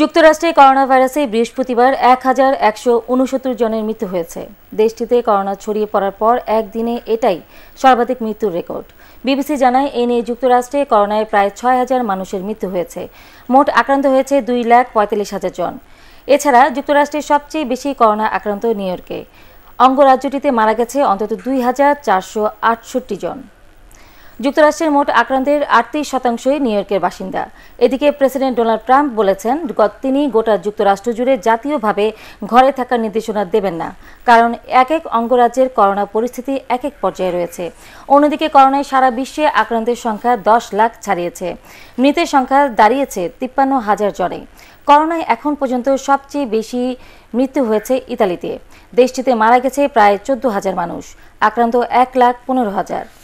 যুক্তরাষ্ট্রে করোনা ভাইরাসে বৃহস্পতিবার এক হাজার একশো জনের মৃত্যু হয়েছে দেশটিতে করোনা ছড়িয়ে পড়ার পর একদিনে এটাই সর্বাধিক মৃত্যুর রেকর্ড বিবিসি জানায় এ নিয়ে যুক্তরাষ্ট্রে করোনায় প্রায় ছয় হাজার মানুষের মৃত্যু হয়েছে মোট আক্রান্ত হয়েছে দুই লাখ পঁয়তাল্লিশ হাজার জন এছাড়া যুক্তরাষ্ট্রের সবচেয়ে বেশি করোনা আক্রান্ত নিউ ইয়র্কে অঙ্গরাজ্যটিতে মারা গেছে অন্তত দুই হাজার চারশো আটষট্টি জন যুক্তরাষ্ট্রের মোট আক্রান্তের আটত্রিশ শতাংশই নিউ ইয়র্কের বাসিন্দা এদিকে প্রেসিডেন্ট ডোনাল্ড ট্রাম্প বলেছেন তিনি গোটা যুক্তরাষ্ট্র জুড়ে জাতীয়ভাবে ঘরে থাকার নির্দেশনা দেবেন না কারণ এক এক অঙ্গরাজ্যের করোনা পরিস্থিতি এক এক পর্যায়ে রয়েছে অন্যদিকে করোনায় সারা বিশ্বে আক্রান্তের সংখ্যা দশ লাখ ছাড়িয়েছে মৃতের সংখ্যা দাঁড়িয়েছে তিপ্পান্ন হাজার জনে করোনায় এখন পর্যন্ত সবচেয়ে বেশি মৃত্যু হয়েছে ইতালিতে দেশটিতে মারা গেছে প্রায় চোদ্দ হাজার মানুষ আক্রান্ত এক লাখ পনেরো হাজার